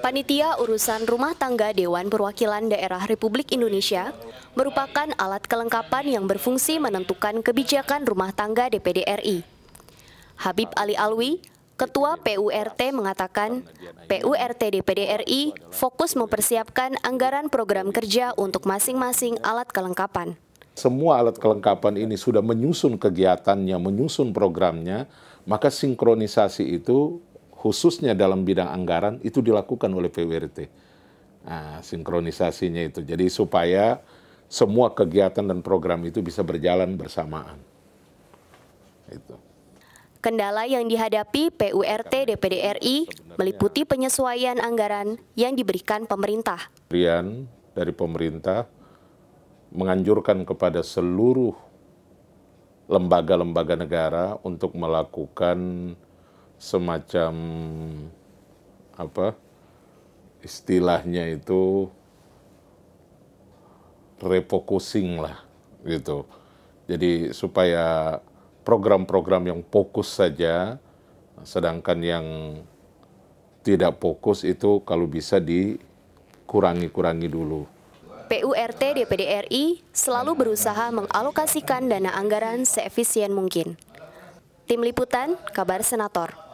Panitia Urusan Rumah Tangga Dewan Perwakilan Daerah Republik Indonesia merupakan alat kelengkapan yang berfungsi menentukan kebijakan rumah tangga DPD RI. Habib Ali Alwi, Ketua PURT mengatakan, PURT DPD RI fokus mempersiapkan anggaran program kerja untuk masing-masing alat kelengkapan. Semua alat kelengkapan ini sudah menyusun kegiatannya, menyusun programnya, maka sinkronisasi itu khususnya dalam bidang anggaran itu dilakukan oleh PWRT. Nah, sinkronisasinya itu. Jadi supaya semua kegiatan dan program itu bisa berjalan bersamaan. Itu. Kendala yang dihadapi PURT DPD RI meliputi penyesuaian anggaran yang diberikan pemerintah. Rian dari pemerintah menganjurkan kepada seluruh lembaga-lembaga negara untuk melakukan semacam apa istilahnya itu refocusing lah gitu. Jadi supaya program-program yang fokus saja sedangkan yang tidak fokus itu kalau bisa dikurangi-kurangi dulu. PURT DPD RI selalu berusaha mengalokasikan dana anggaran seefisien mungkin. Tim Liputan, Kabar Senator.